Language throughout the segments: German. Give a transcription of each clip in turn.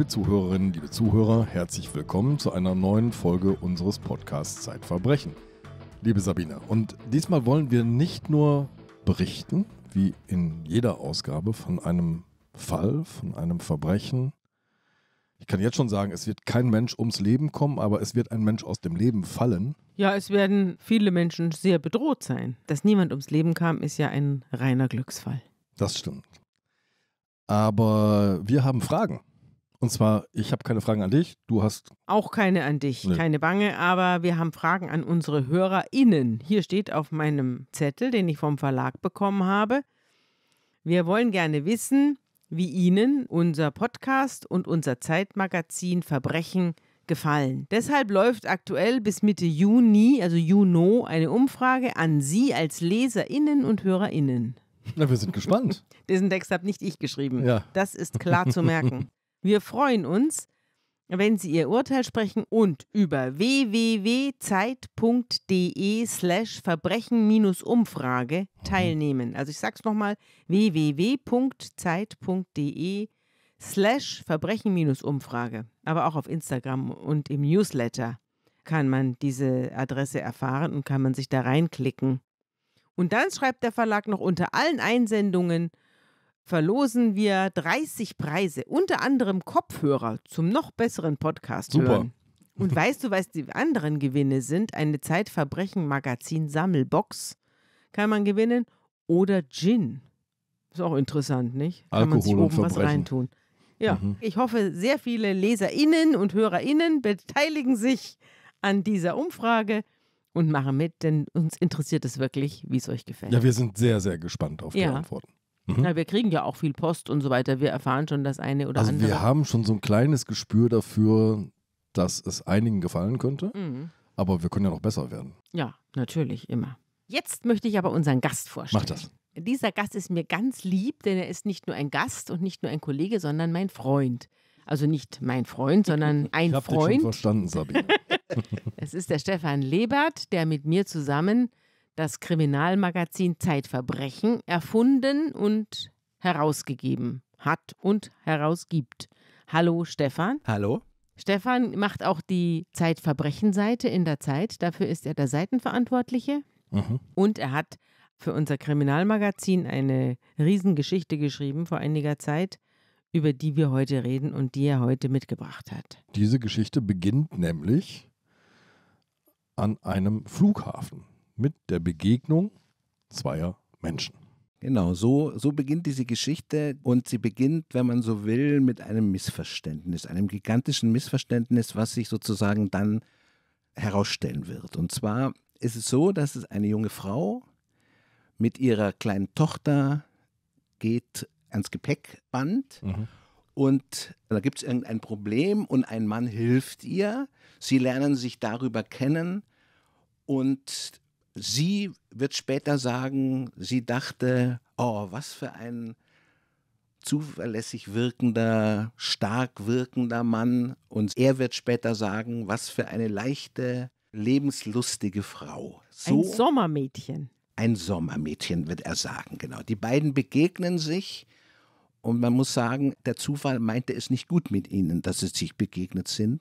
Liebe Zuhörerinnen, liebe Zuhörer, herzlich willkommen zu einer neuen Folge unseres Podcasts Zeitverbrechen. Liebe Sabine, und diesmal wollen wir nicht nur berichten, wie in jeder Ausgabe, von einem Fall, von einem Verbrechen. Ich kann jetzt schon sagen, es wird kein Mensch ums Leben kommen, aber es wird ein Mensch aus dem Leben fallen. Ja, es werden viele Menschen sehr bedroht sein. Dass niemand ums Leben kam, ist ja ein reiner Glücksfall. Das stimmt. Aber wir haben Fragen. Und zwar, ich habe keine Fragen an dich, du hast. Auch keine an dich, nee. keine Bange, aber wir haben Fragen an unsere HörerInnen. Hier steht auf meinem Zettel, den ich vom Verlag bekommen habe. Wir wollen gerne wissen, wie Ihnen unser Podcast und unser Zeitmagazin Verbrechen gefallen. Deshalb läuft aktuell bis Mitte Juni, also Juno, eine Umfrage an Sie als LeserInnen und HörerInnen. Na, wir sind gespannt. Diesen Text habe nicht ich geschrieben. Ja. Das ist klar zu merken. Wir freuen uns, wenn Sie Ihr Urteil sprechen und über www.zeit.de slash Verbrechen-Umfrage teilnehmen. Also ich sage es nochmal, www.zeit.de slash Verbrechen-Umfrage. Aber auch auf Instagram und im Newsletter kann man diese Adresse erfahren und kann man sich da reinklicken. Und dann schreibt der Verlag noch unter allen Einsendungen verlosen wir 30 Preise, unter anderem Kopfhörer zum noch besseren Podcast Super. hören. Und weißt du, was die anderen Gewinne sind? Eine Zeitverbrechen-Magazin-Sammelbox kann man gewinnen oder Gin. Ist auch interessant, nicht? Kann Alkohol man sich oben was reintun. Ja, mhm. ich hoffe, sehr viele LeserInnen und HörerInnen beteiligen sich an dieser Umfrage und machen mit, denn uns interessiert es wirklich, wie es euch gefällt. Ja, wir sind sehr, sehr gespannt auf die ja. Antworten. Mhm. Na, wir kriegen ja auch viel Post und so weiter. Wir erfahren schon das eine oder also andere. Also wir haben schon so ein kleines Gespür dafür, dass es einigen gefallen könnte. Mhm. Aber wir können ja noch besser werden. Ja, natürlich, immer. Jetzt möchte ich aber unseren Gast vorstellen. Mach das. Dieser Gast ist mir ganz lieb, denn er ist nicht nur ein Gast und nicht nur ein Kollege, sondern mein Freund. Also nicht mein Freund, sondern ein ich hab Freund. Ich habe verstanden, Sabine. es ist der Stefan Lebert, der mit mir zusammen das Kriminalmagazin Zeitverbrechen erfunden und herausgegeben hat und herausgibt. Hallo Stefan. Hallo. Stefan macht auch die Zeitverbrechen-Seite in der Zeit. Dafür ist er der Seitenverantwortliche. Mhm. Und er hat für unser Kriminalmagazin eine Riesengeschichte geschrieben vor einiger Zeit, über die wir heute reden und die er heute mitgebracht hat. Diese Geschichte beginnt nämlich an einem Flughafen mit der Begegnung zweier Menschen. Genau, so, so beginnt diese Geschichte und sie beginnt, wenn man so will, mit einem Missverständnis, einem gigantischen Missverständnis, was sich sozusagen dann herausstellen wird. Und zwar ist es so, dass es eine junge Frau mit ihrer kleinen Tochter geht ans Gepäckband mhm. und da gibt es irgendein Problem und ein Mann hilft ihr. Sie lernen sich darüber kennen und sie wird später sagen, sie dachte, oh, was für ein zuverlässig wirkender, stark wirkender Mann. Und er wird später sagen, was für eine leichte, lebenslustige Frau. So, ein Sommermädchen. Ein Sommermädchen wird er sagen, genau. Die beiden begegnen sich. Und man muss sagen, der Zufall meinte es nicht gut mit ihnen, dass sie sich begegnet sind.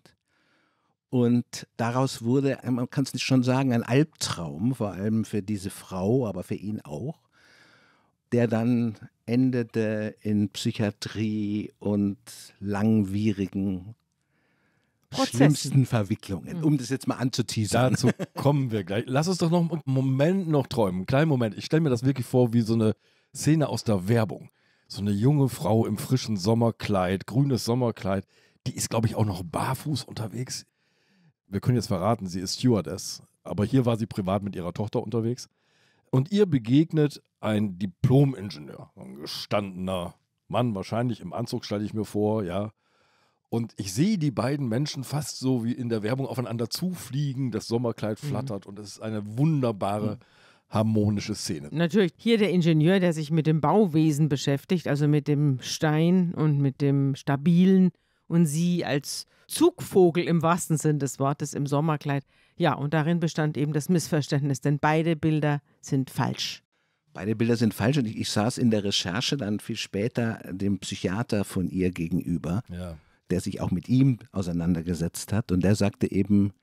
Und daraus wurde, äh, man kann es schon sagen, ein Albtraum, vor allem für diese Frau, aber für ihn auch, der dann endete in Psychiatrie und langwierigen, Prozessen. schlimmsten Verwicklungen, hm. um das jetzt mal anzuteasern. Dazu kommen wir gleich. Lass uns doch noch einen Moment noch träumen, einen kleinen Moment. Ich stelle mir das wirklich vor wie so eine Szene aus der Werbung. So eine junge Frau im frischen Sommerkleid, grünes Sommerkleid, die ist, glaube ich, auch noch barfuß unterwegs wir können jetzt verraten, sie ist Stewardess, aber hier war sie privat mit ihrer Tochter unterwegs. Und ihr begegnet ein Diplom-Ingenieur, ein gestandener Mann, wahrscheinlich im Anzug stelle ich mir vor, ja. Und ich sehe die beiden Menschen fast so wie in der Werbung aufeinander zufliegen, das Sommerkleid mhm. flattert mhm. und es ist eine wunderbare. Mhm harmonische Szene. Natürlich, hier der Ingenieur, der sich mit dem Bauwesen beschäftigt, also mit dem Stein und mit dem Stabilen und sie als Zugvogel im wahrsten Sinn des Wortes im Sommerkleid. Ja, und darin bestand eben das Missverständnis, denn beide Bilder sind falsch. Beide Bilder sind falsch und ich, ich saß in der Recherche dann viel später dem Psychiater von ihr gegenüber, ja. der sich auch mit ihm auseinandergesetzt hat und der sagte eben,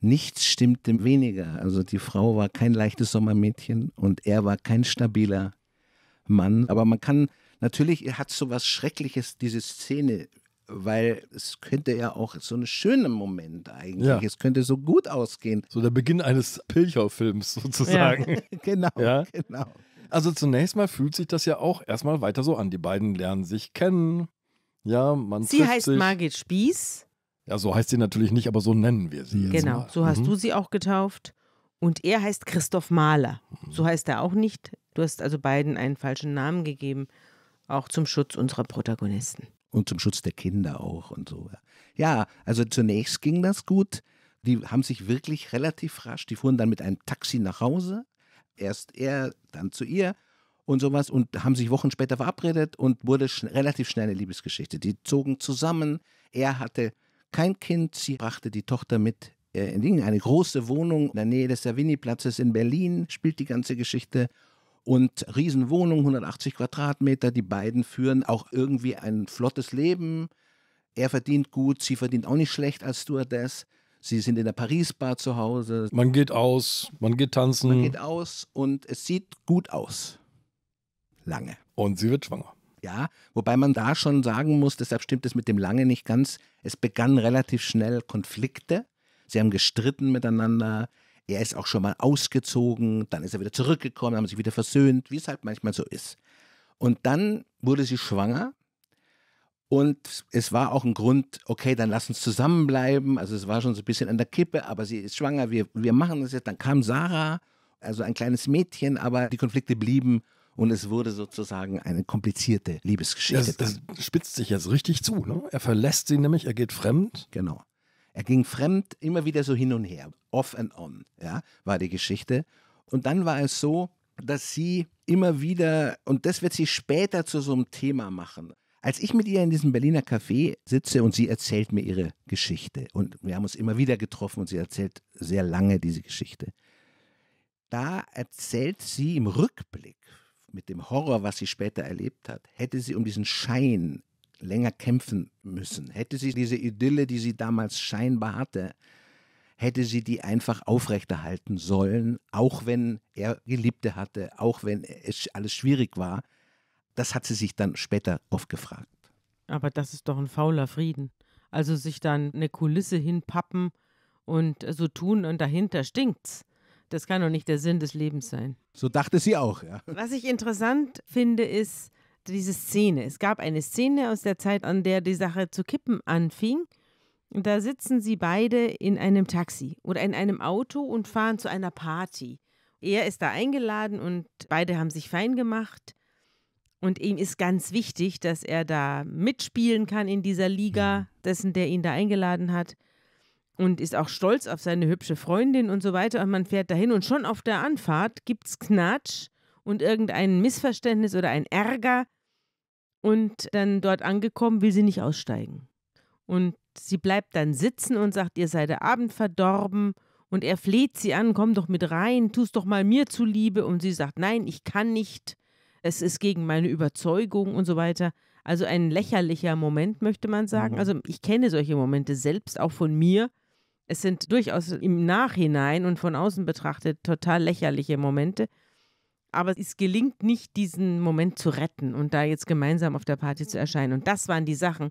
nichts stimmte weniger. Also die Frau war kein leichtes Sommermädchen und er war kein stabiler Mann. Aber man kann, natürlich hat so was Schreckliches, diese Szene weil es könnte ja auch so ein schöner Moment eigentlich. Ja. Es könnte so gut ausgehen. So der Beginn eines Pilcher-Films sozusagen. Ja. genau, ja? genau. Also zunächst mal fühlt sich das ja auch erstmal weiter so an. Die beiden lernen sich kennen. Ja, man Sie heißt sich. Margit Spieß. Ja, so heißt sie natürlich nicht, aber so nennen wir sie. Genau, mal. so hast mhm. du sie auch getauft. Und er heißt Christoph Mahler. Mhm. So heißt er auch nicht. Du hast also beiden einen falschen Namen gegeben, auch zum Schutz unserer Protagonisten und zum Schutz der Kinder auch und so. Ja, also zunächst ging das gut. Die haben sich wirklich relativ rasch, die fuhren dann mit einem Taxi nach Hause, erst er, dann zu ihr und sowas und haben sich Wochen später verabredet und wurde schn relativ schnell eine Liebesgeschichte. Die zogen zusammen, er hatte kein Kind, sie brachte die Tochter mit äh, in eine große Wohnung in der Nähe des Savini-Platzes in Berlin, spielt die ganze Geschichte und Riesenwohnung, 180 Quadratmeter. Die beiden führen auch irgendwie ein flottes Leben. Er verdient gut, sie verdient auch nicht schlecht als Stewardess. Sie sind in der Paris-Bar zu Hause. Man geht aus, man geht tanzen. Man geht aus und es sieht gut aus. Lange. Und sie wird schwanger. Ja, wobei man da schon sagen muss, deshalb stimmt es mit dem Lange nicht ganz. Es begannen relativ schnell Konflikte. Sie haben gestritten miteinander. Er ist auch schon mal ausgezogen, dann ist er wieder zurückgekommen, haben sich wieder versöhnt, wie es halt manchmal so ist. Und dann wurde sie schwanger und es war auch ein Grund, okay, dann lass uns zusammenbleiben. Also es war schon so ein bisschen an der Kippe, aber sie ist schwanger, wir, wir machen das jetzt. Dann kam Sarah, also ein kleines Mädchen, aber die Konflikte blieben und es wurde sozusagen eine komplizierte Liebesgeschichte. Das, das spitzt sich jetzt richtig zu. Ne? Er verlässt sie nämlich, er geht fremd. Genau. Er ging fremd immer wieder so hin und her. Off and on, ja, war die Geschichte. Und dann war es so, dass sie immer wieder, und das wird sie später zu so einem Thema machen. Als ich mit ihr in diesem Berliner Café sitze und sie erzählt mir ihre Geschichte, und wir haben uns immer wieder getroffen und sie erzählt sehr lange diese Geschichte, da erzählt sie im Rückblick mit dem Horror, was sie später erlebt hat, hätte sie um diesen Schein länger kämpfen müssen. Hätte sie diese Idylle, die sie damals scheinbar hatte, hätte sie die einfach aufrechterhalten sollen, auch wenn er Geliebte hatte, auch wenn es alles schwierig war. Das hat sie sich dann später oft gefragt. Aber das ist doch ein fauler Frieden. Also sich dann eine Kulisse hinpappen und so tun und dahinter stinkt's. Das kann doch nicht der Sinn des Lebens sein. So dachte sie auch, ja. Was ich interessant finde, ist, diese Szene. Es gab eine Szene aus der Zeit, an der die Sache zu kippen anfing. Und da sitzen sie beide in einem Taxi oder in einem Auto und fahren zu einer Party. Er ist da eingeladen und beide haben sich fein gemacht. Und ihm ist ganz wichtig, dass er da mitspielen kann in dieser Liga, mhm. dessen, der ihn da eingeladen hat. Und ist auch stolz auf seine hübsche Freundin und so weiter. Und man fährt dahin und schon auf der Anfahrt gibt es Knatsch und irgendein Missverständnis oder ein Ärger und dann dort angekommen, will sie nicht aussteigen. Und sie bleibt dann sitzen und sagt, ihr seid der Abend verdorben. Und er fleht sie an, komm doch mit rein, tu es doch mal mir zuliebe. Und sie sagt, nein, ich kann nicht. Es ist gegen meine Überzeugung und so weiter. Also ein lächerlicher Moment, möchte man sagen. Mhm. Also ich kenne solche Momente selbst auch von mir. Es sind durchaus im Nachhinein und von außen betrachtet total lächerliche Momente aber es gelingt nicht, diesen Moment zu retten und da jetzt gemeinsam auf der Party zu erscheinen. Und das waren die Sachen,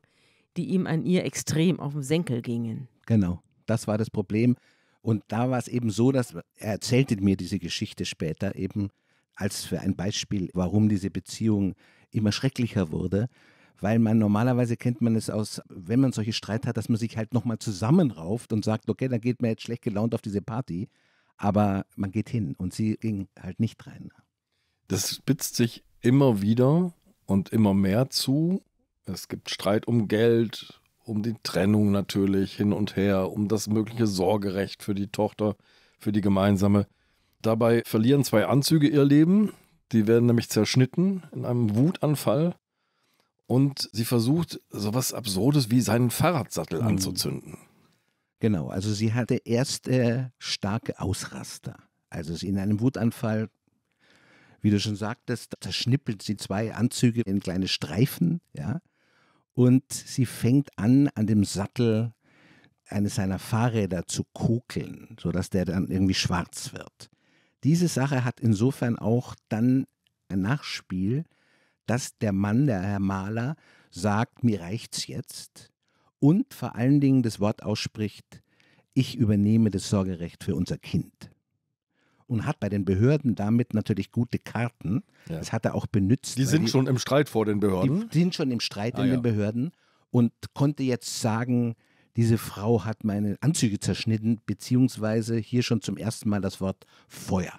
die ihm an ihr extrem auf den Senkel gingen. Genau, das war das Problem. Und da war es eben so, dass er erzählte mir diese Geschichte später eben als für ein Beispiel, warum diese Beziehung immer schrecklicher wurde. Weil man normalerweise kennt man es aus, wenn man solche Streit hat, dass man sich halt nochmal zusammenrauft und sagt, okay, dann geht man jetzt schlecht gelaunt auf diese Party. Aber man geht hin und sie ging halt nicht rein. Das spitzt sich immer wieder und immer mehr zu. Es gibt Streit um Geld, um die Trennung natürlich hin und her, um das mögliche Sorgerecht für die Tochter, für die gemeinsame. Dabei verlieren zwei Anzüge ihr Leben. Die werden nämlich zerschnitten in einem Wutanfall. Und sie versucht, so was Absurdes wie seinen Fahrradsattel mhm. anzuzünden. Genau, also sie hatte erst äh, starke Ausraster. Also in einem Wutanfall wie du schon sagtest, zerschnippelt sie zwei Anzüge in kleine Streifen, ja. Und sie fängt an, an dem Sattel eines seiner Fahrräder zu kokeln, sodass der dann irgendwie schwarz wird. Diese Sache hat insofern auch dann ein Nachspiel, dass der Mann, der Herr Maler, sagt, mir reicht's jetzt und vor allen Dingen das Wort ausspricht, ich übernehme das Sorgerecht für unser Kind und hat bei den Behörden damit natürlich gute Karten. Ja. Das hat er auch benutzt. Die sind die, schon im Streit vor den Behörden. Die sind schon im Streit ah, in ja. den Behörden und konnte jetzt sagen, diese Frau hat meine Anzüge zerschnitten, beziehungsweise hier schon zum ersten Mal das Wort Feuer.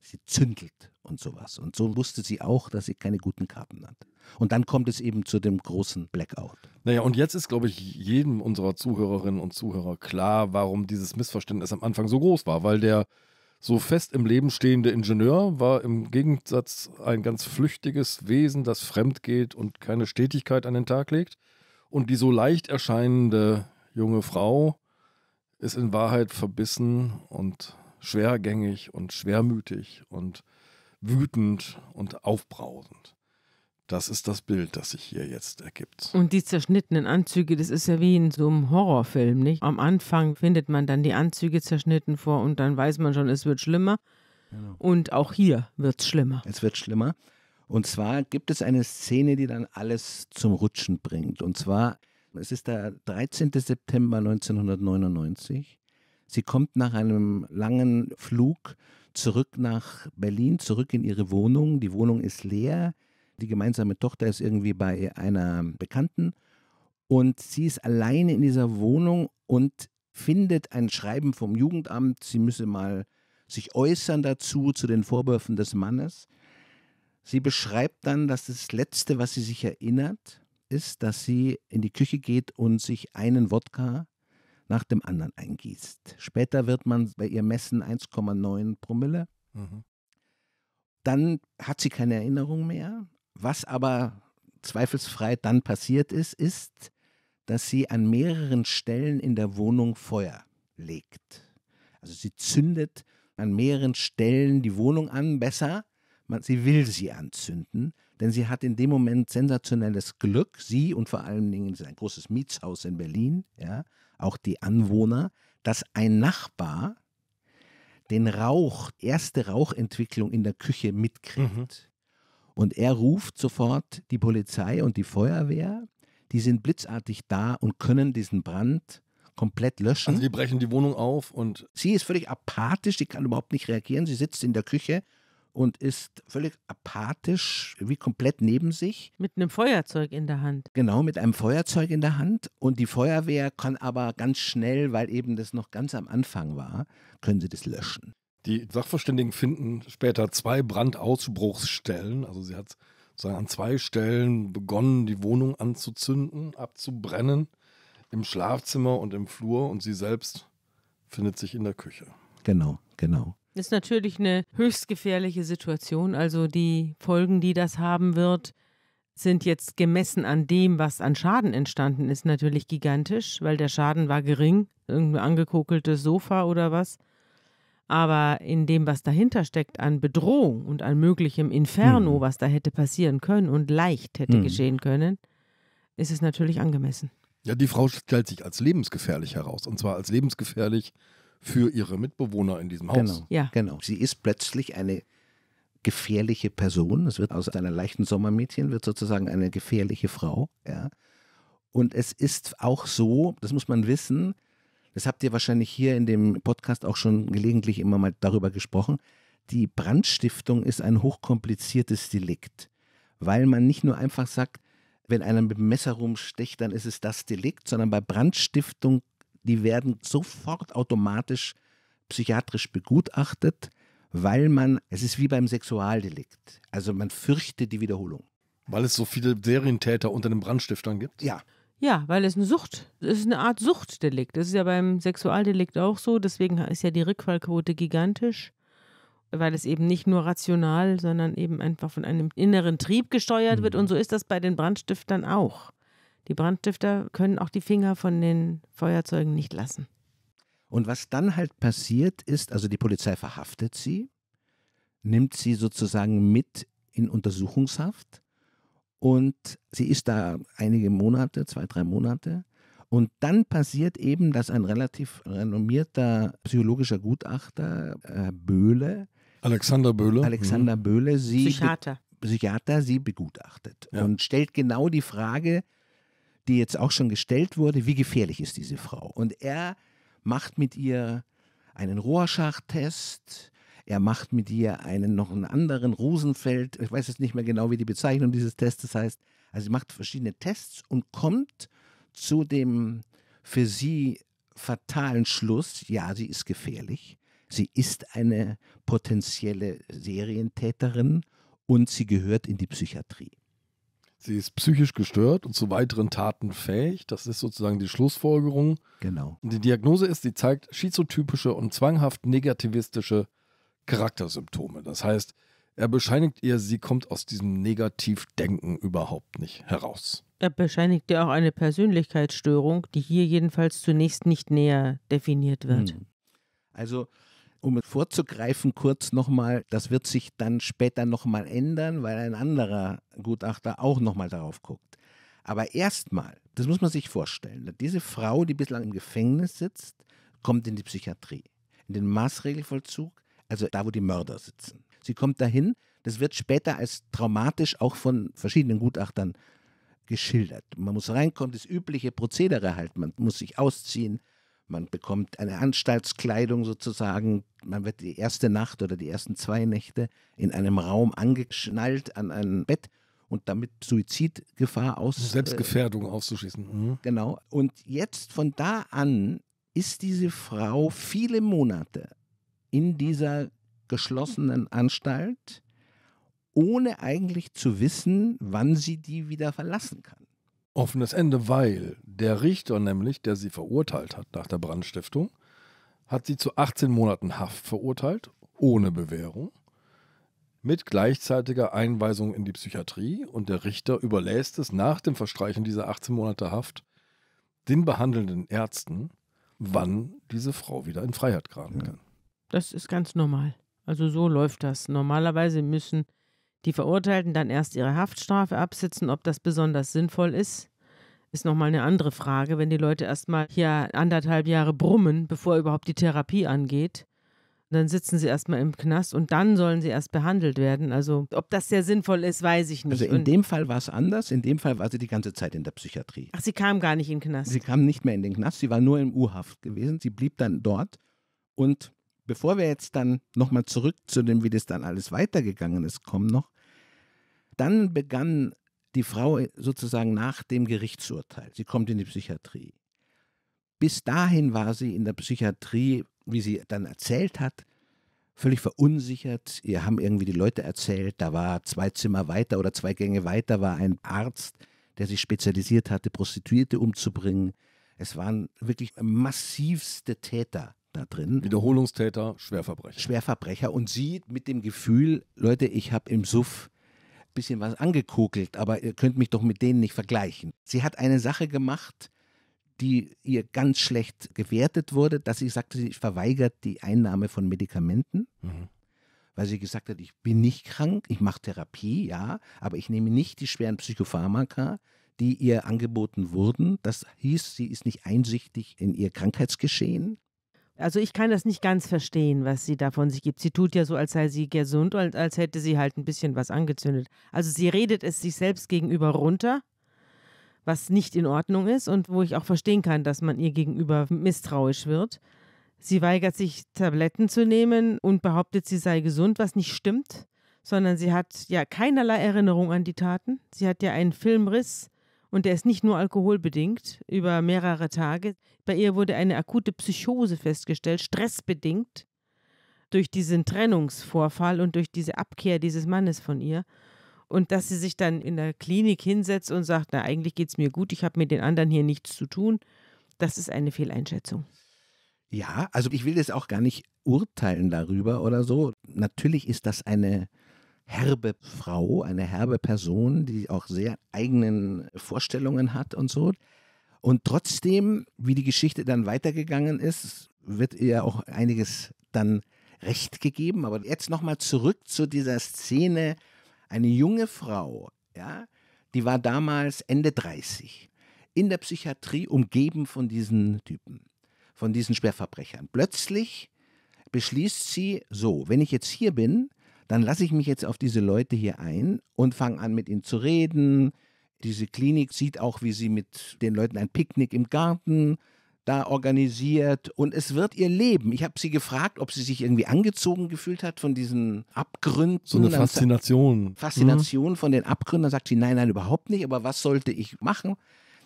Sie zündelt und sowas. Und so wusste sie auch, dass sie keine guten Karten hat. Und dann kommt es eben zu dem großen Blackout. Naja, und jetzt ist, glaube ich, jedem unserer Zuhörerinnen und Zuhörer klar, warum dieses Missverständnis am Anfang so groß war, weil der so fest im Leben stehende Ingenieur war im Gegensatz ein ganz flüchtiges Wesen, das fremd geht und keine Stetigkeit an den Tag legt. Und die so leicht erscheinende junge Frau ist in Wahrheit verbissen und schwergängig und schwermütig und wütend und aufbrausend. Das ist das Bild, das sich hier jetzt ergibt. Und die zerschnittenen Anzüge, das ist ja wie in so einem Horrorfilm, nicht? Am Anfang findet man dann die Anzüge zerschnitten vor und dann weiß man schon, es wird schlimmer. Genau. Und auch hier wird es schlimmer. Es wird schlimmer. Und zwar gibt es eine Szene, die dann alles zum Rutschen bringt. Und zwar, es ist der 13. September 1999. Sie kommt nach einem langen Flug zurück nach Berlin, zurück in ihre Wohnung. Die Wohnung ist leer. Die gemeinsame Tochter ist irgendwie bei einer Bekannten und sie ist alleine in dieser Wohnung und findet ein Schreiben vom Jugendamt, sie müsse mal sich äußern dazu, zu den Vorwürfen des Mannes. Sie beschreibt dann, dass das Letzte, was sie sich erinnert, ist, dass sie in die Küche geht und sich einen Wodka nach dem anderen eingießt. Später wird man bei ihr messen 1,9 Promille. Mhm. Dann hat sie keine Erinnerung mehr was aber zweifelsfrei dann passiert ist, ist, dass sie an mehreren Stellen in der Wohnung Feuer legt. Also sie zündet an mehreren Stellen die Wohnung an, besser, sie will sie anzünden, denn sie hat in dem Moment sensationelles Glück, sie und vor allen Dingen ist ein großes Mietshaus in Berlin, ja, auch die Anwohner, dass ein Nachbar den Rauch, erste Rauchentwicklung in der Küche mitkriegt. Mhm. Und er ruft sofort die Polizei und die Feuerwehr. Die sind blitzartig da und können diesen Brand komplett löschen. Also die brechen die Wohnung auf und. Sie ist völlig apathisch, die kann überhaupt nicht reagieren. Sie sitzt in der Küche und ist völlig apathisch, wie komplett neben sich. Mit einem Feuerzeug in der Hand. Genau, mit einem Feuerzeug in der Hand. Und die Feuerwehr kann aber ganz schnell, weil eben das noch ganz am Anfang war, können sie das löschen. Die Sachverständigen finden später zwei Brandausbruchsstellen. Also sie hat sozusagen an zwei Stellen begonnen, die Wohnung anzuzünden, abzubrennen, im Schlafzimmer und im Flur. Und sie selbst findet sich in der Küche. Genau, genau. Ist natürlich eine höchst gefährliche Situation. Also die Folgen, die das haben wird, sind jetzt gemessen an dem, was an Schaden entstanden ist, natürlich gigantisch, weil der Schaden war gering. Irgendein angekokeltes Sofa oder was. Aber in dem, was dahinter steckt, an Bedrohung und an möglichem Inferno, mhm. was da hätte passieren können und leicht hätte mhm. geschehen können, ist es natürlich angemessen. Ja, die Frau stellt sich als lebensgefährlich heraus. Und zwar als lebensgefährlich für ihre Mitbewohner in diesem Haus. Genau. Ja. genau. Sie ist plötzlich eine gefährliche Person. Es wird aus einer leichten Sommermädchen wird sozusagen eine gefährliche Frau. Ja. Und es ist auch so, das muss man wissen, das habt ihr wahrscheinlich hier in dem Podcast auch schon gelegentlich immer mal darüber gesprochen, die Brandstiftung ist ein hochkompliziertes Delikt, weil man nicht nur einfach sagt, wenn einer mit dem Messer rumstecht, dann ist es das Delikt, sondern bei Brandstiftung, die werden sofort automatisch psychiatrisch begutachtet, weil man, es ist wie beim Sexualdelikt, also man fürchte die Wiederholung. Weil es so viele Serientäter unter den Brandstiftern gibt? Ja, ja, weil es eine Sucht es ist, eine Art Suchtdelikt. Das ist ja beim Sexualdelikt auch so. Deswegen ist ja die Rückfallquote gigantisch, weil es eben nicht nur rational, sondern eben einfach von einem inneren Trieb gesteuert mhm. wird. Und mhm. so ist das bei den Brandstiftern auch. Die Brandstifter können auch die Finger von den Feuerzeugen nicht lassen. Und was dann halt passiert ist, also die Polizei verhaftet sie, nimmt sie sozusagen mit in Untersuchungshaft und sie ist da einige Monate, zwei, drei Monate. Und dann passiert eben, dass ein relativ renommierter psychologischer Gutachter, Herr äh, Böhle, Alexander Böhle, Alexander mhm. Böhle, sie Psychiater. Psychiater sie begutachtet ja. und stellt genau die Frage, die jetzt auch schon gestellt wurde, wie gefährlich ist diese Frau? Und er macht mit ihr einen Rohrschachttest, er macht mit ihr einen noch einen anderen Rosenfeld. Ich weiß jetzt nicht mehr genau, wie die Bezeichnung dieses Tests heißt. Also sie macht verschiedene Tests und kommt zu dem für sie fatalen Schluss, ja, sie ist gefährlich. Sie ist eine potenzielle Serientäterin und sie gehört in die Psychiatrie. Sie ist psychisch gestört und zu weiteren Taten fähig. Das ist sozusagen die Schlussfolgerung. Genau. die Diagnose ist, sie zeigt schizotypische und zwanghaft negativistische Charaktersymptome. Das heißt, er bescheinigt ihr, sie kommt aus diesem Negativdenken überhaupt nicht heraus. Er bescheinigt ihr auch eine Persönlichkeitsstörung, die hier jedenfalls zunächst nicht näher definiert wird. Hm. Also, um vorzugreifen, kurz nochmal, das wird sich dann später nochmal ändern, weil ein anderer Gutachter auch nochmal darauf guckt. Aber erstmal, das muss man sich vorstellen, diese Frau, die bislang im Gefängnis sitzt, kommt in die Psychiatrie, in den Maßregelvollzug, also da, wo die Mörder sitzen. Sie kommt dahin, das wird später als traumatisch auch von verschiedenen Gutachtern geschildert. Man muss reinkommen, das übliche Prozedere halt, man muss sich ausziehen, man bekommt eine Anstaltskleidung sozusagen, man wird die erste Nacht oder die ersten zwei Nächte in einem Raum angeschnallt an ein Bett und damit Suizidgefahr aus. Selbstgefährdung äh, auszuschießen. Mhm. Genau. Und jetzt von da an ist diese Frau viele Monate in dieser geschlossenen Anstalt, ohne eigentlich zu wissen, wann sie die wieder verlassen kann. Offenes Ende, weil der Richter nämlich, der sie verurteilt hat nach der Brandstiftung, hat sie zu 18 Monaten Haft verurteilt, ohne Bewährung, mit gleichzeitiger Einweisung in die Psychiatrie und der Richter überlässt es nach dem Verstreichen dieser 18 Monate Haft den behandelnden Ärzten, wann diese Frau wieder in Freiheit geraten kann. Das ist ganz normal. Also so läuft das. Normalerweise müssen die Verurteilten dann erst ihre Haftstrafe absitzen. Ob das besonders sinnvoll ist, ist nochmal eine andere Frage. Wenn die Leute erstmal hier anderthalb Jahre brummen, bevor überhaupt die Therapie angeht, dann sitzen sie erstmal im Knast und dann sollen sie erst behandelt werden. Also ob das sehr sinnvoll ist, weiß ich also nicht. Also in dem Fall war es anders. In dem Fall war sie die ganze Zeit in der Psychiatrie. Ach, sie kam gar nicht in den Knast. Sie kam nicht mehr in den Knast. Sie war nur im U-Haft gewesen. Sie blieb dann dort und bevor wir jetzt dann nochmal zurück zu dem, wie das dann alles weitergegangen ist, kommen noch, dann begann die Frau sozusagen nach dem Gerichtsurteil. Sie kommt in die Psychiatrie. Bis dahin war sie in der Psychiatrie, wie sie dann erzählt hat, völlig verunsichert. Ihr haben irgendwie die Leute erzählt, da war zwei Zimmer weiter oder zwei Gänge weiter war ein Arzt, der sich spezialisiert hatte, Prostituierte umzubringen. Es waren wirklich massivste Täter da drin. Wiederholungstäter, Schwerverbrecher. Schwerverbrecher und sie mit dem Gefühl, Leute, ich habe im Suff ein bisschen was angekokelt, aber ihr könnt mich doch mit denen nicht vergleichen. Sie hat eine Sache gemacht, die ihr ganz schlecht gewertet wurde, dass sie sagte, sie verweigert die Einnahme von Medikamenten. Mhm weil sie gesagt hat, ich bin nicht krank, ich mache Therapie, ja, aber ich nehme nicht die schweren Psychopharmaka, die ihr angeboten wurden. Das hieß, sie ist nicht einsichtig in ihr Krankheitsgeschehen. Also ich kann das nicht ganz verstehen, was sie da von sich gibt. Sie tut ja so, als sei sie gesund und als hätte sie halt ein bisschen was angezündet. Also sie redet es sich selbst gegenüber runter, was nicht in Ordnung ist und wo ich auch verstehen kann, dass man ihr gegenüber misstrauisch wird. Sie weigert sich, Tabletten zu nehmen und behauptet, sie sei gesund, was nicht stimmt, sondern sie hat ja keinerlei Erinnerung an die Taten. Sie hat ja einen Filmriss und der ist nicht nur alkoholbedingt über mehrere Tage. Bei ihr wurde eine akute Psychose festgestellt, stressbedingt durch diesen Trennungsvorfall und durch diese Abkehr dieses Mannes von ihr. Und dass sie sich dann in der Klinik hinsetzt und sagt, na eigentlich geht es mir gut, ich habe mit den anderen hier nichts zu tun, das ist eine Fehleinschätzung. Ja, also ich will jetzt auch gar nicht urteilen darüber oder so. Natürlich ist das eine herbe Frau, eine herbe Person, die auch sehr eigenen Vorstellungen hat und so. Und trotzdem, wie die Geschichte dann weitergegangen ist, wird ihr auch einiges dann recht gegeben. Aber jetzt nochmal zurück zu dieser Szene. Eine junge Frau, ja, die war damals Ende 30, in der Psychiatrie umgeben von diesen Typen, von diesen Schwerverbrechern. Plötzlich beschließt sie, so, wenn ich jetzt hier bin, dann lasse ich mich jetzt auf diese Leute hier ein und fange an, mit ihnen zu reden. Diese Klinik sieht auch, wie sie mit den Leuten ein Picknick im Garten da organisiert und es wird ihr Leben. Ich habe sie gefragt, ob sie sich irgendwie angezogen gefühlt hat von diesen Abgründen. So eine Faszination. Faszination mhm. von den Abgründen. Dann sagt sie, nein, nein, überhaupt nicht, aber was sollte ich machen?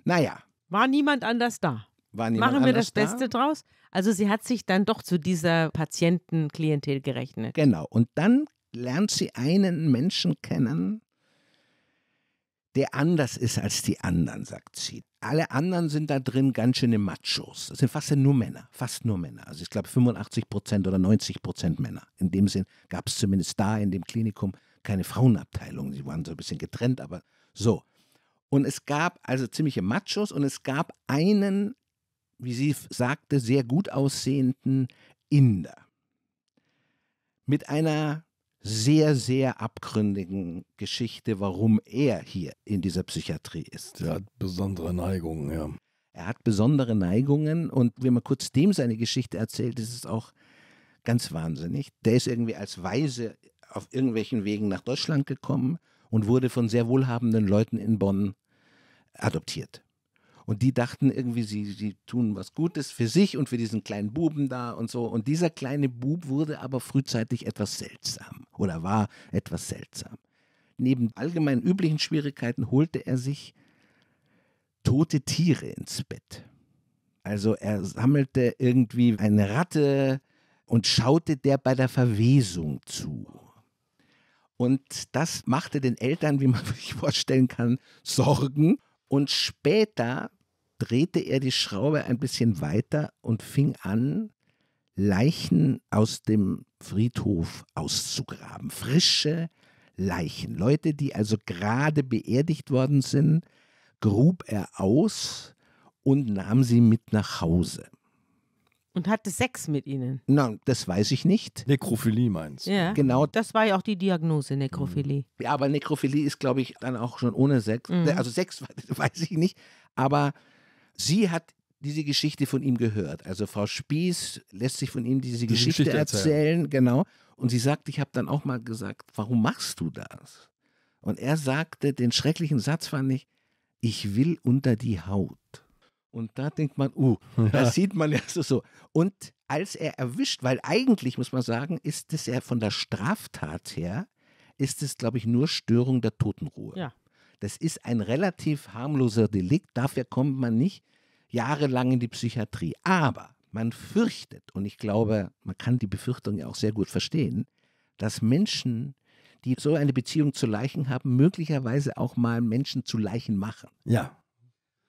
Naja. War niemand anders da. War niemand Machen wir das da? Beste draus. Also sie hat sich dann doch zu dieser Patientenklientel gerechnet. Genau. Und dann lernt sie einen Menschen kennen, der anders ist als die anderen, sagt sie. Alle anderen sind da drin ganz schöne Machos. Das sind fast nur Männer, fast nur Männer. Also ich glaube 85 oder 90 Männer. In dem Sinn gab es zumindest da in dem Klinikum keine Frauenabteilung. Sie waren so ein bisschen getrennt, aber so. Und es gab also ziemliche Machos und es gab einen, wie sie sagte, sehr gut aussehenden Inder. Mit einer sehr, sehr abgründigen Geschichte, warum er hier in dieser Psychiatrie ist. Er hat besondere Neigungen, ja. Er hat besondere Neigungen und wenn man kurz dem seine Geschichte erzählt, ist es auch ganz wahnsinnig. Der ist irgendwie als Weise auf irgendwelchen Wegen nach Deutschland gekommen und wurde von sehr wohlhabenden Leuten in Bonn adoptiert. Und die dachten irgendwie, sie, sie tun was Gutes für sich und für diesen kleinen Buben da und so. Und dieser kleine Bub wurde aber frühzeitig etwas seltsam oder war etwas seltsam. Neben allgemein üblichen Schwierigkeiten holte er sich tote Tiere ins Bett. Also er sammelte irgendwie eine Ratte und schaute der bei der Verwesung zu. Und das machte den Eltern, wie man sich vorstellen kann, Sorgen und später drehte er die Schraube ein bisschen weiter und fing an, Leichen aus dem Friedhof auszugraben. Frische Leichen. Leute, die also gerade beerdigt worden sind, grub er aus und nahm sie mit nach Hause. Und hatte Sex mit ihnen? Nein, das weiß ich nicht. Nekrophilie meinst du? Ja. Genau. Das war ja auch die Diagnose, Nekrophilie. Mhm. Ja, aber Nekrophilie ist, glaube ich, dann auch schon ohne Sex. Mhm. Ne, also Sex weiß ich nicht. Aber sie hat diese Geschichte von ihm gehört. Also Frau Spieß lässt sich von ihm diese, diese Geschichte, Geschichte, erzählen. erzählen, genau. Und sie sagt, ich habe dann auch mal gesagt, warum machst du das? Und er sagte den schrecklichen Satz, fand ich, ich will unter die Haut. Und da denkt man, uh, ja. sieht man ja so, so. Und als er erwischt, weil eigentlich muss man sagen, ist es ja von der Straftat her, ist es, glaube ich, nur Störung der Totenruhe. Ja. Das ist ein relativ harmloser Delikt, dafür kommt man nicht jahrelang in die Psychiatrie. Aber man fürchtet, und ich glaube, man kann die Befürchtung ja auch sehr gut verstehen, dass Menschen, die so eine Beziehung zu Leichen haben, möglicherweise auch mal Menschen zu Leichen machen. Ja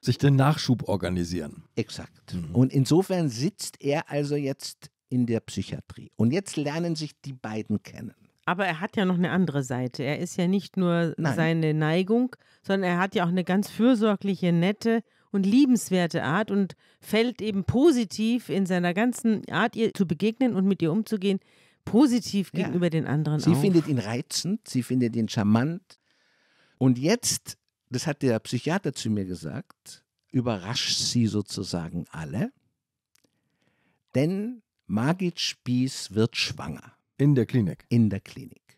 sich den Nachschub organisieren. Exakt. Mhm. Und insofern sitzt er also jetzt in der Psychiatrie. Und jetzt lernen sich die beiden kennen. Aber er hat ja noch eine andere Seite. Er ist ja nicht nur Nein. seine Neigung, sondern er hat ja auch eine ganz fürsorgliche, nette und liebenswerte Art und fällt eben positiv in seiner ganzen Art, ihr zu begegnen und mit ihr umzugehen, positiv gegenüber den anderen. Sie auf. findet ihn reizend, sie findet ihn charmant. Und jetzt das hat der Psychiater zu mir gesagt, überrascht sie sozusagen alle, denn Margit Spieß wird schwanger. In der Klinik. In der Klinik.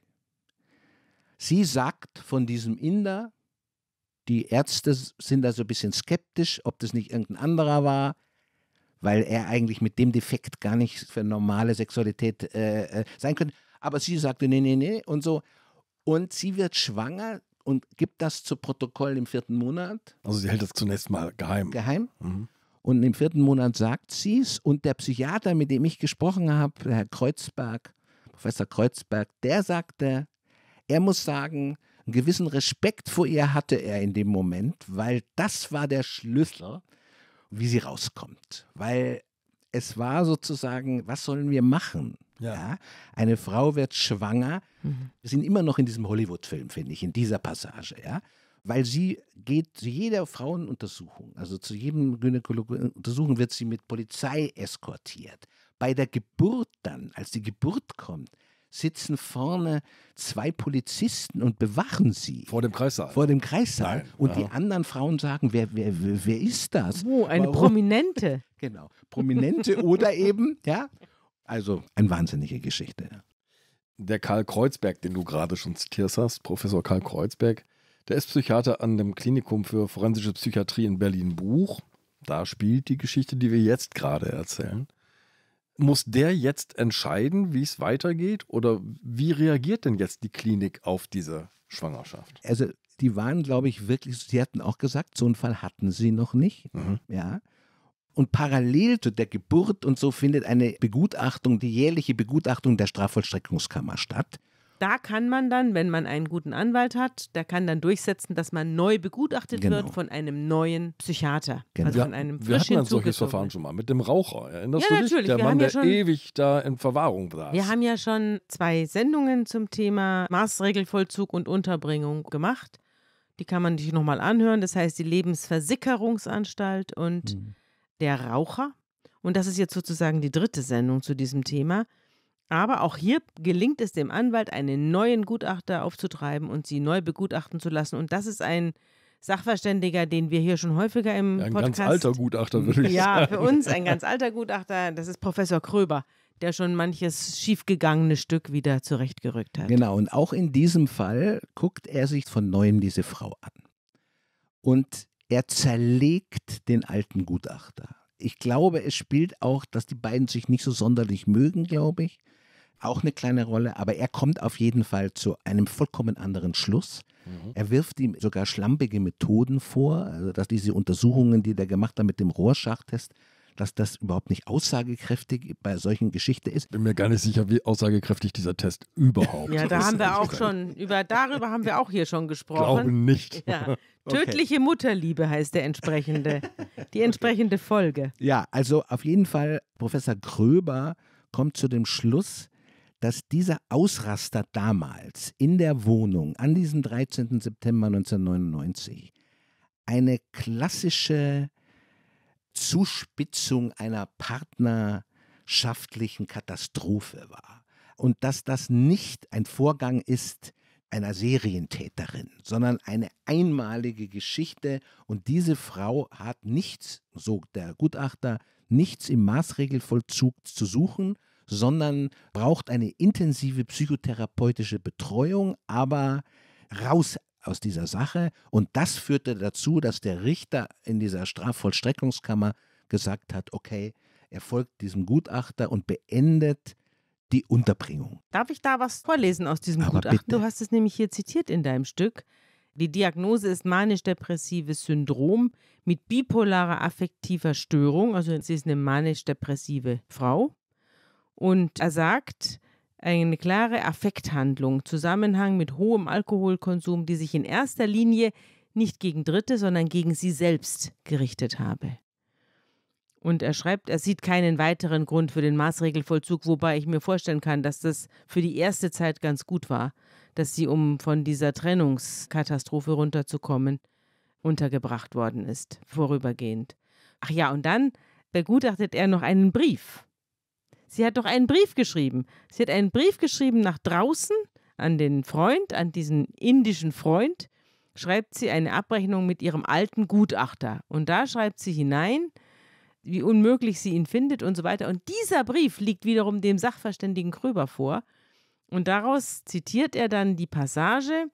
Sie sagt von diesem Inder, die Ärzte sind da so ein bisschen skeptisch, ob das nicht irgendein anderer war, weil er eigentlich mit dem Defekt gar nicht für normale Sexualität äh, äh sein könnte. Aber sie sagte, nee, nee, nee und so. Und sie wird schwanger und gibt das zu Protokoll im vierten Monat. Also sie hält das zunächst mal geheim. Geheim. Mhm. Und im vierten Monat sagt sie es. Und der Psychiater, mit dem ich gesprochen habe, Herr Kreuzberg, Professor Kreuzberg, der sagte, er muss sagen, einen gewissen Respekt vor ihr hatte er in dem Moment, weil das war der Schlüssel, wie sie rauskommt. Weil es war sozusagen, was sollen wir machen? Ja. ja. Eine Frau wird schwanger. Mhm. Wir sind immer noch in diesem Hollywood-Film, finde ich, in dieser Passage, ja. Weil sie geht zu jeder Frauenuntersuchung, also zu jedem Gynäkologenuntersuchung wird sie mit Polizei eskortiert. Bei der Geburt dann, als die Geburt kommt, sitzen vorne zwei Polizisten und bewachen sie. Vor dem Kreissaal. Vor dem Kreissaal. Nein, und ja. die anderen Frauen sagen, wer, wer, wer ist das? Oh, eine Warum? Prominente. Genau, Prominente oder eben, ja, also eine wahnsinnige Geschichte. Der Karl Kreuzberg, den du gerade schon zitiert hast, Professor Karl Kreuzberg, der ist Psychiater an dem Klinikum für forensische Psychiatrie in Berlin-Buch. Da spielt die Geschichte, die wir jetzt gerade erzählen. Muss der jetzt entscheiden, wie es weitergeht? Oder wie reagiert denn jetzt die Klinik auf diese Schwangerschaft? Also, die waren, glaube ich, wirklich, sie hatten auch gesagt, so einen Fall hatten sie noch nicht. Mhm. Ja. Und parallel zu der Geburt und so findet eine Begutachtung, die jährliche Begutachtung der Strafvollstreckungskammer statt. Da kann man dann, wenn man einen guten Anwalt hat, der kann dann durchsetzen, dass man neu begutachtet genau. wird von einem neuen Psychiater. Also genau. Also von einem wir hatten ein solches Verfahren schon mal mit dem Raucher. Erinnerst ja, du dich? Natürlich. Der wir Mann, der ja schon, ewig da in Verwahrung war. Wir haben ja schon zwei Sendungen zum Thema Maßregelvollzug und Unterbringung gemacht. Die kann man sich nochmal anhören. Das heißt die Lebensversickerungsanstalt und mhm der Raucher. Und das ist jetzt sozusagen die dritte Sendung zu diesem Thema. Aber auch hier gelingt es dem Anwalt, einen neuen Gutachter aufzutreiben und sie neu begutachten zu lassen. Und das ist ein Sachverständiger, den wir hier schon häufiger im ein Podcast. Ein ganz alter Gutachter, würde ich ja, sagen. Ja, für uns ein ganz alter Gutachter. Das ist Professor Kröber der schon manches schiefgegangene Stück wieder zurechtgerückt hat. Genau, und auch in diesem Fall guckt er sich von neuem diese Frau an. Und er zerlegt den alten Gutachter. Ich glaube, es spielt auch, dass die beiden sich nicht so sonderlich mögen, glaube ich. Auch eine kleine Rolle, aber er kommt auf jeden Fall zu einem vollkommen anderen Schluss. Mhm. Er wirft ihm sogar schlampige Methoden vor, also dass diese Untersuchungen, die der gemacht hat mit dem Rohrschachtest, dass das überhaupt nicht aussagekräftig bei solchen Geschichten ist. Bin mir gar nicht sicher, wie aussagekräftig dieser Test überhaupt ist. Ja, da haben wir auch schon, über, darüber haben wir auch hier schon gesprochen. Glaube nicht. Ja. Okay. Tödliche Mutterliebe heißt der entsprechende, die entsprechende okay. Folge. Ja, also auf jeden Fall, Professor Gröber kommt zu dem Schluss, dass dieser Ausraster damals in der Wohnung an diesem 13. September 1999 eine klassische Zuspitzung einer partnerschaftlichen Katastrophe war. Und dass das nicht ein Vorgang ist einer Serientäterin, sondern eine einmalige Geschichte. Und diese Frau hat nichts, so der Gutachter, nichts im Maßregelvollzug zu suchen, sondern braucht eine intensive psychotherapeutische Betreuung, aber raus aus dieser Sache. Und das führte dazu, dass der Richter in dieser Strafvollstreckungskammer gesagt hat, okay, er folgt diesem Gutachter und beendet die Unterbringung. Darf ich da was vorlesen aus diesem Aber Gutachten? Bitte. Du hast es nämlich hier zitiert in deinem Stück. Die Diagnose ist manisch-depressives Syndrom mit bipolarer affektiver Störung. Also sie ist eine manisch-depressive Frau. Und er sagt, eine klare Affekthandlung, Zusammenhang mit hohem Alkoholkonsum, die sich in erster Linie nicht gegen Dritte, sondern gegen sie selbst gerichtet habe. Und er schreibt, er sieht keinen weiteren Grund für den Maßregelvollzug, wobei ich mir vorstellen kann, dass das für die erste Zeit ganz gut war, dass sie, um von dieser Trennungskatastrophe runterzukommen, untergebracht worden ist, vorübergehend. Ach ja, und dann begutachtet er noch einen Brief, Sie hat doch einen Brief geschrieben. Sie hat einen Brief geschrieben nach draußen an den Freund, an diesen indischen Freund, schreibt sie eine Abrechnung mit ihrem alten Gutachter. Und da schreibt sie hinein, wie unmöglich sie ihn findet und so weiter. Und dieser Brief liegt wiederum dem Sachverständigen Kröber vor. Und daraus zitiert er dann die Passage,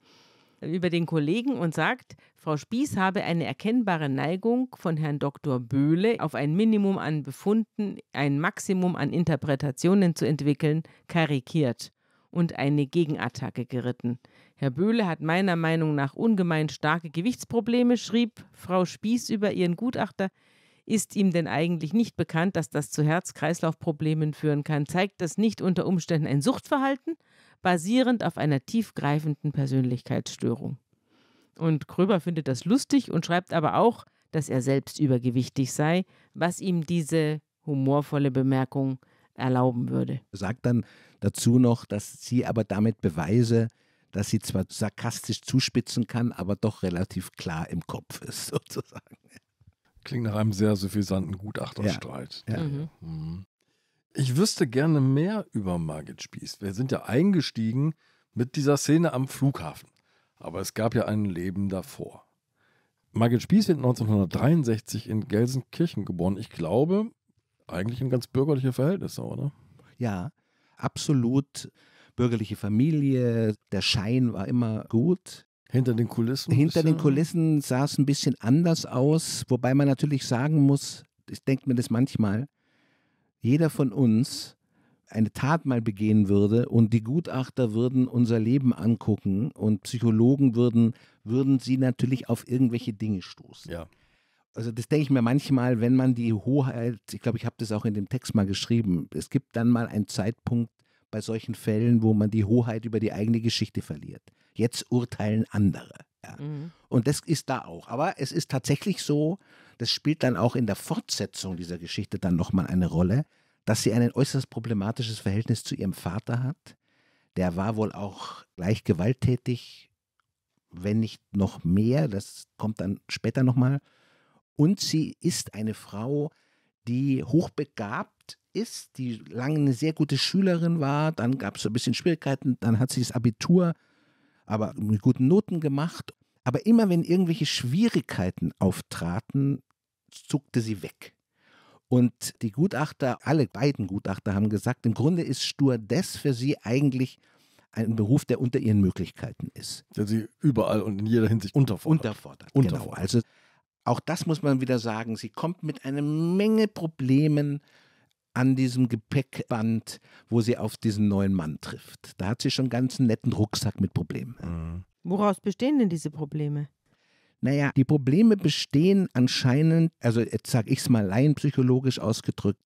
über den Kollegen und sagt, Frau Spieß habe eine erkennbare Neigung von Herrn Dr. Böhle, auf ein Minimum an Befunden, ein Maximum an Interpretationen zu entwickeln, karikiert und eine Gegenattacke geritten. Herr Böhle hat meiner Meinung nach ungemein starke Gewichtsprobleme, schrieb Frau Spieß über ihren Gutachter. Ist ihm denn eigentlich nicht bekannt, dass das zu Herz-Kreislauf-Problemen führen kann? Zeigt das nicht unter Umständen ein Suchtverhalten? basierend auf einer tiefgreifenden Persönlichkeitsstörung. Und Kröber findet das lustig und schreibt aber auch, dass er selbst übergewichtig sei, was ihm diese humorvolle Bemerkung erlauben würde. Sagt dann dazu noch, dass sie aber damit beweise, dass sie zwar sarkastisch zuspitzen kann, aber doch relativ klar im Kopf ist, sozusagen. Klingt nach einem sehr suffisanten Gutachterstreit. Ja. Ja. Mhm. Mhm. Ich wüsste gerne mehr über Margit Spieß. Wir sind ja eingestiegen mit dieser Szene am Flughafen. Aber es gab ja ein Leben davor. Margit Spieß wird 1963 in Gelsenkirchen geboren. Ich glaube, eigentlich in ganz bürgerliche Verhältnisse, oder? Ja, absolut bürgerliche Familie. Der Schein war immer gut. Hinter den Kulissen? Hinter den Kulissen sah es ein bisschen anders aus, wobei man natürlich sagen muss, ich denke mir das manchmal, jeder von uns eine Tat mal begehen würde und die Gutachter würden unser Leben angucken und Psychologen würden, würden sie natürlich auf irgendwelche Dinge stoßen. Ja. Also das denke ich mir manchmal, wenn man die Hoheit, ich glaube, ich habe das auch in dem Text mal geschrieben, es gibt dann mal einen Zeitpunkt bei solchen Fällen, wo man die Hoheit über die eigene Geschichte verliert. Jetzt urteilen andere. Ja. Mhm. Und das ist da auch. Aber es ist tatsächlich so, das spielt dann auch in der Fortsetzung dieser Geschichte dann nochmal eine Rolle, dass sie ein äußerst problematisches Verhältnis zu ihrem Vater hat. Der war wohl auch gleich gewalttätig, wenn nicht noch mehr. Das kommt dann später nochmal. Und sie ist eine Frau, die hochbegabt ist, die lange eine sehr gute Schülerin war. Dann gab es so ein bisschen Schwierigkeiten. Dann hat sie das Abitur aber mit guten Noten gemacht. Aber immer wenn irgendwelche Schwierigkeiten auftraten, zuckte sie weg. Und die Gutachter, alle beiden Gutachter haben gesagt, im Grunde ist Stewardess für sie eigentlich ein Beruf, der unter ihren Möglichkeiten ist. Der sie überall und in jeder Hinsicht unterfordert. Unterfordert, genau. unterfordert. genau. Also auch das muss man wieder sagen, sie kommt mit einer Menge Problemen an diesem Gepäckband, wo sie auf diesen neuen Mann trifft. Da hat sie schon ganz einen netten Rucksack mit Problemen. Mhm. Woraus bestehen denn diese Probleme? Naja, die Probleme bestehen anscheinend, also jetzt sage ich es mal laienpsychologisch ausgedrückt,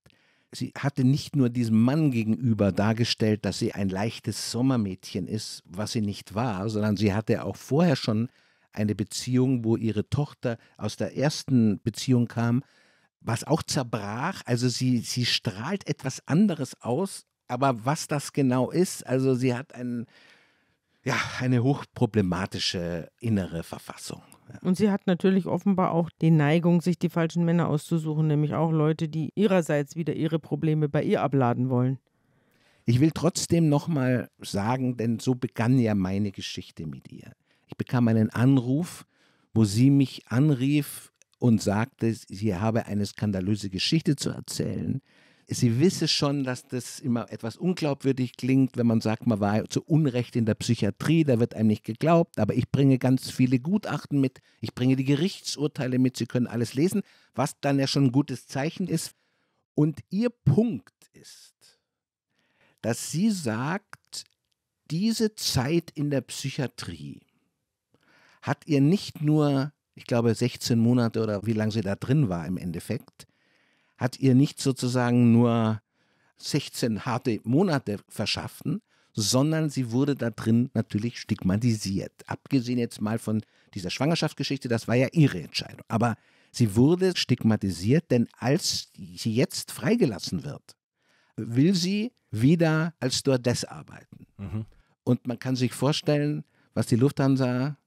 sie hatte nicht nur diesem Mann gegenüber dargestellt, dass sie ein leichtes Sommermädchen ist, was sie nicht war, sondern sie hatte auch vorher schon eine Beziehung, wo ihre Tochter aus der ersten Beziehung kam, was auch zerbrach. Also sie, sie strahlt etwas anderes aus, aber was das genau ist, also sie hat einen ja, eine hochproblematische innere Verfassung. Und sie hat natürlich offenbar auch die Neigung, sich die falschen Männer auszusuchen, nämlich auch Leute, die ihrerseits wieder ihre Probleme bei ihr abladen wollen. Ich will trotzdem nochmal sagen, denn so begann ja meine Geschichte mit ihr. Ich bekam einen Anruf, wo sie mich anrief und sagte, sie habe eine skandalöse Geschichte zu erzählen, Sie wisse schon, dass das immer etwas unglaubwürdig klingt, wenn man sagt, man war zu Unrecht in der Psychiatrie, da wird einem nicht geglaubt, aber ich bringe ganz viele Gutachten mit, ich bringe die Gerichtsurteile mit, Sie können alles lesen, was dann ja schon ein gutes Zeichen ist. Und Ihr Punkt ist, dass sie sagt, diese Zeit in der Psychiatrie hat ihr nicht nur, ich glaube, 16 Monate oder wie lange sie da drin war im Endeffekt, hat ihr nicht sozusagen nur 16 harte Monate verschaffen, sondern sie wurde da drin natürlich stigmatisiert. Abgesehen jetzt mal von dieser Schwangerschaftsgeschichte, das war ja ihre Entscheidung. Aber sie wurde stigmatisiert, denn als sie jetzt freigelassen wird, will sie wieder als Stewardess arbeiten. Mhm. Und man kann sich vorstellen, was die Lufthansa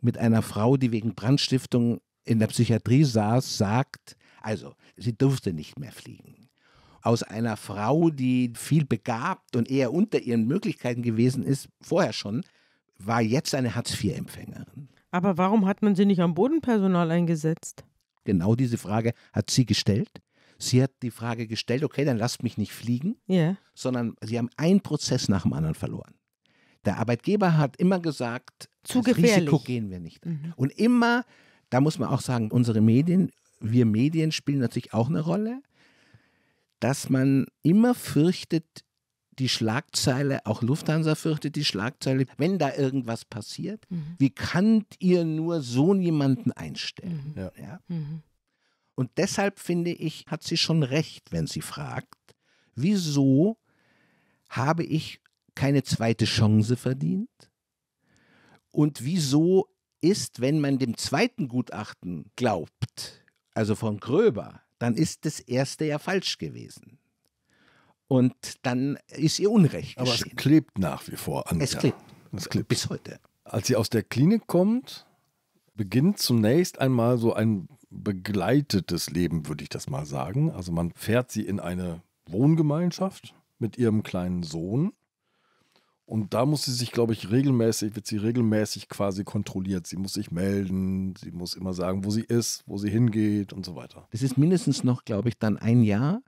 mit einer Frau, die wegen Brandstiftung in der Psychiatrie saß, sagt, also, sie durfte nicht mehr fliegen. Aus einer Frau, die viel begabt und eher unter ihren Möglichkeiten gewesen ist, vorher schon, war jetzt eine Hartz-IV-Empfängerin. Aber warum hat man sie nicht am Bodenpersonal eingesetzt? Genau diese Frage hat sie gestellt. Sie hat die Frage gestellt, okay, dann lasst mich nicht fliegen, yeah. sondern sie haben einen Prozess nach dem anderen verloren. Der Arbeitgeber hat immer gesagt, Zu das gefährlich. Risiko gehen wir nicht. Mhm. Und immer, da muss man auch sagen, unsere Medien wir Medien spielen natürlich auch eine Rolle, dass man immer fürchtet, die Schlagzeile, auch Lufthansa fürchtet die Schlagzeile, wenn da irgendwas passiert, mhm. wie könnt ihr nur so jemanden einstellen? Mhm. Ja. Ja? Mhm. Und deshalb finde ich, hat sie schon recht, wenn sie fragt, wieso habe ich keine zweite Chance verdient? Und wieso ist, wenn man dem zweiten Gutachten glaubt, also von Gröber, dann ist das erste ja falsch gewesen. Und dann ist ihr Unrecht geschehen. es klebt nach wie vor an. Es ja. klebt. Es klebt. Bis heute. Als sie aus der Klinik kommt, beginnt zunächst einmal so ein begleitetes Leben, würde ich das mal sagen. Also man fährt sie in eine Wohngemeinschaft mit ihrem kleinen Sohn. Und da muss sie sich, glaube ich, regelmäßig, wird sie regelmäßig quasi kontrolliert. Sie muss sich melden, sie muss immer sagen, wo sie ist, wo sie hingeht und so weiter. Das ist mindestens noch, glaube ich, dann ein Jahr.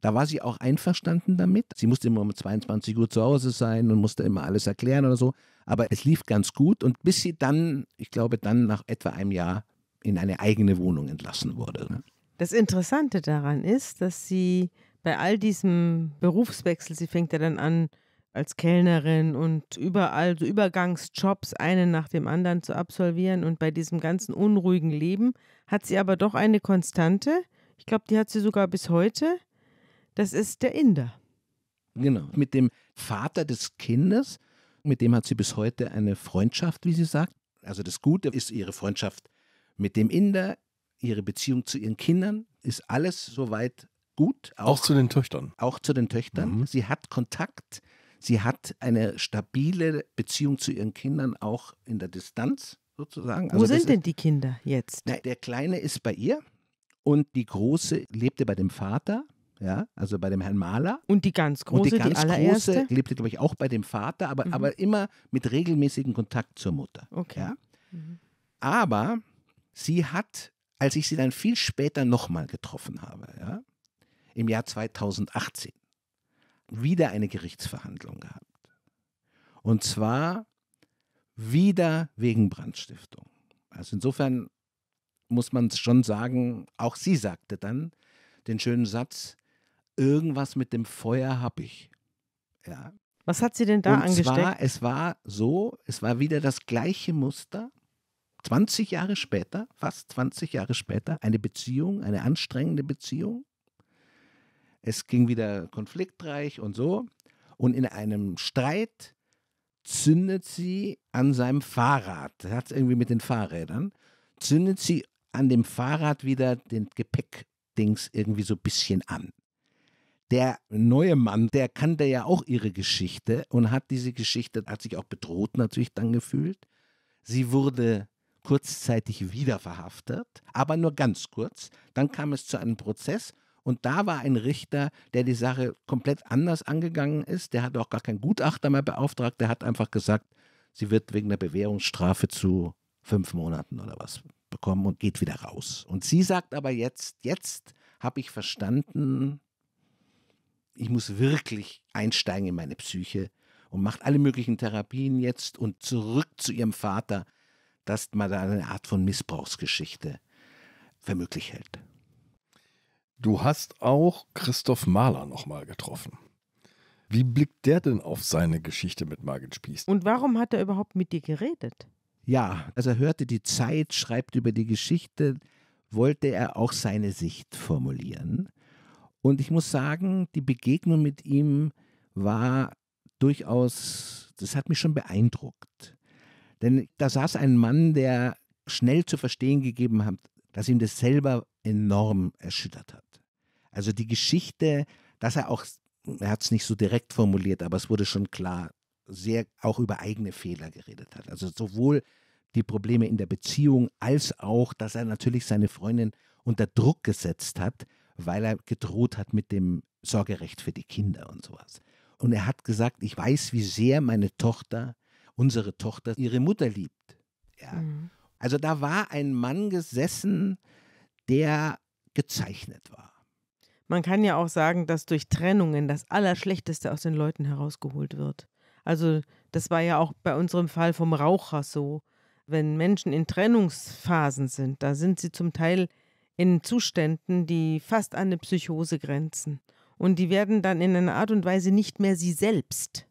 Da war sie auch einverstanden damit. Sie musste immer um 22 Uhr zu Hause sein und musste immer alles erklären oder so. Aber es lief ganz gut und bis sie dann, ich glaube, dann nach etwa einem Jahr in eine eigene Wohnung entlassen wurde. Ne? Das Interessante daran ist, dass sie bei all diesem Berufswechsel, sie fängt ja dann an, als Kellnerin und überall so Übergangsjobs einen nach dem anderen zu absolvieren. Und bei diesem ganzen unruhigen Leben hat sie aber doch eine Konstante. Ich glaube, die hat sie sogar bis heute. Das ist der Inder. Genau. Mit dem Vater des Kindes, mit dem hat sie bis heute eine Freundschaft, wie sie sagt. Also das Gute ist ihre Freundschaft mit dem Inder, ihre Beziehung zu ihren Kindern, ist alles soweit gut. Auch, auch zu den Töchtern. Auch zu den Töchtern. Mhm. Sie hat Kontakt Sie hat eine stabile Beziehung zu ihren Kindern auch in der Distanz sozusagen. Wo also sind denn die Kinder jetzt? Na, der Kleine ist bei ihr und die Große lebte bei dem Vater. Ja, also bei dem Herrn Mahler. Und die ganz große, und die, ganz die allererste? große lebte, glaube ich, auch bei dem Vater, aber, mhm. aber immer mit regelmäßigem Kontakt zur Mutter. Okay. Ja? Mhm. Aber sie hat, als ich sie dann viel später nochmal getroffen habe, ja, im Jahr 2018, wieder eine Gerichtsverhandlung gehabt. Und zwar wieder wegen Brandstiftung. Also insofern muss man schon sagen, auch sie sagte dann den schönen Satz, irgendwas mit dem Feuer habe ich. Ja. Was hat sie denn da Und angesteckt? Zwar, es war so, es war wieder das gleiche Muster. 20 Jahre später, fast 20 Jahre später, eine Beziehung, eine anstrengende Beziehung. Es ging wieder konfliktreich und so. Und in einem Streit zündet sie an seinem Fahrrad, hat es irgendwie mit den Fahrrädern, zündet sie an dem Fahrrad wieder den Gepäckdings irgendwie so ein bisschen an. Der neue Mann, der kannte ja auch ihre Geschichte und hat diese Geschichte, hat sich auch bedroht natürlich dann gefühlt. Sie wurde kurzzeitig wieder verhaftet, aber nur ganz kurz. Dann kam es zu einem Prozess und da war ein Richter, der die Sache komplett anders angegangen ist. Der hat auch gar keinen Gutachter mehr beauftragt. Der hat einfach gesagt, sie wird wegen der Bewährungsstrafe zu fünf Monaten oder was bekommen und geht wieder raus. Und sie sagt aber jetzt, jetzt habe ich verstanden, ich muss wirklich einsteigen in meine Psyche und macht alle möglichen Therapien jetzt und zurück zu ihrem Vater, dass man da eine Art von Missbrauchsgeschichte für möglich hält. Du hast auch Christoph Mahler nochmal getroffen. Wie blickt der denn auf seine Geschichte mit Margit Spieß? Und warum hat er überhaupt mit dir geredet? Ja, also er hörte die Zeit, schreibt über die Geschichte, wollte er auch seine Sicht formulieren. Und ich muss sagen, die Begegnung mit ihm war durchaus, das hat mich schon beeindruckt. Denn da saß ein Mann, der schnell zu verstehen gegeben hat, dass ihm das selber enorm erschüttert hat. Also die Geschichte, dass er auch, er hat es nicht so direkt formuliert, aber es wurde schon klar, sehr auch über eigene Fehler geredet hat. Also sowohl die Probleme in der Beziehung als auch, dass er natürlich seine Freundin unter Druck gesetzt hat, weil er gedroht hat mit dem Sorgerecht für die Kinder und sowas. Und er hat gesagt, ich weiß, wie sehr meine Tochter, unsere Tochter, ihre Mutter liebt. Ja. Mhm. Also da war ein Mann gesessen, der gezeichnet war. Man kann ja auch sagen, dass durch Trennungen das Allerschlechteste aus den Leuten herausgeholt wird. Also das war ja auch bei unserem Fall vom Raucher so. Wenn Menschen in Trennungsphasen sind, da sind sie zum Teil in Zuständen, die fast an eine Psychose grenzen. Und die werden dann in einer Art und Weise nicht mehr sie selbst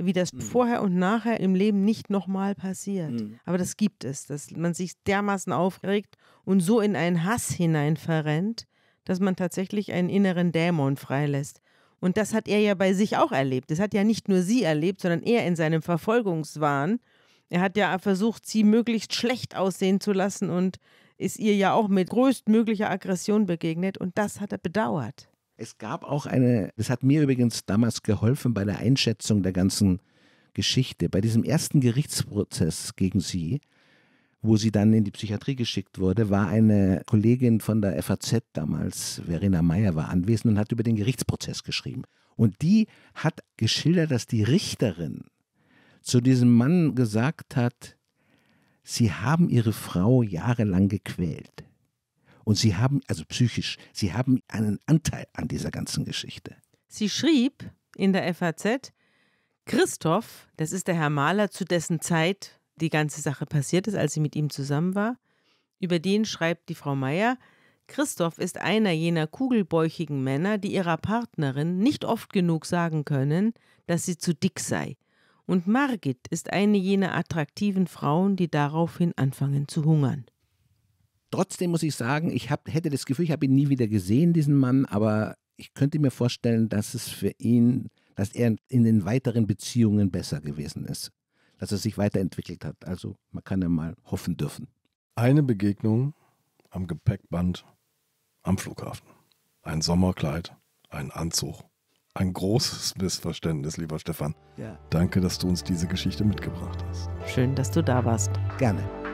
wie das mhm. vorher und nachher im Leben nicht nochmal passiert. Mhm. Aber das gibt es, dass man sich dermaßen aufregt und so in einen Hass hinein verrennt, dass man tatsächlich einen inneren Dämon freilässt. Und das hat er ja bei sich auch erlebt. Das hat ja nicht nur sie erlebt, sondern er in seinem Verfolgungswahn. Er hat ja versucht, sie möglichst schlecht aussehen zu lassen und ist ihr ja auch mit größtmöglicher Aggression begegnet. Und das hat er bedauert. Es gab auch eine, das hat mir übrigens damals geholfen bei der Einschätzung der ganzen Geschichte. Bei diesem ersten Gerichtsprozess gegen sie wo sie dann in die Psychiatrie geschickt wurde, war eine Kollegin von der FAZ damals, Verena Meyer war anwesend und hat über den Gerichtsprozess geschrieben. Und die hat geschildert, dass die Richterin zu diesem Mann gesagt hat, Sie haben Ihre Frau jahrelang gequält. Und Sie haben, also psychisch, Sie haben einen Anteil an dieser ganzen Geschichte. Sie schrieb in der FAZ, Christoph, das ist der Herr Mahler, zu dessen Zeit die ganze Sache passiert ist, als sie mit ihm zusammen war. Über den schreibt die Frau Meier, Christoph ist einer jener kugelbäuchigen Männer, die ihrer Partnerin nicht oft genug sagen können, dass sie zu dick sei. Und Margit ist eine jener attraktiven Frauen, die daraufhin anfangen zu hungern. Trotzdem muss ich sagen, ich hab, hätte das Gefühl, ich habe ihn nie wieder gesehen, diesen Mann, aber ich könnte mir vorstellen, dass es für ihn, dass er in den weiteren Beziehungen besser gewesen ist dass es sich weiterentwickelt hat. Also man kann ja mal hoffen dürfen. Eine Begegnung am Gepäckband am Flughafen. Ein Sommerkleid, ein Anzug. Ein großes Missverständnis, lieber Stefan. Ja. Danke, dass du uns diese Geschichte mitgebracht hast. Schön, dass du da warst. Gerne.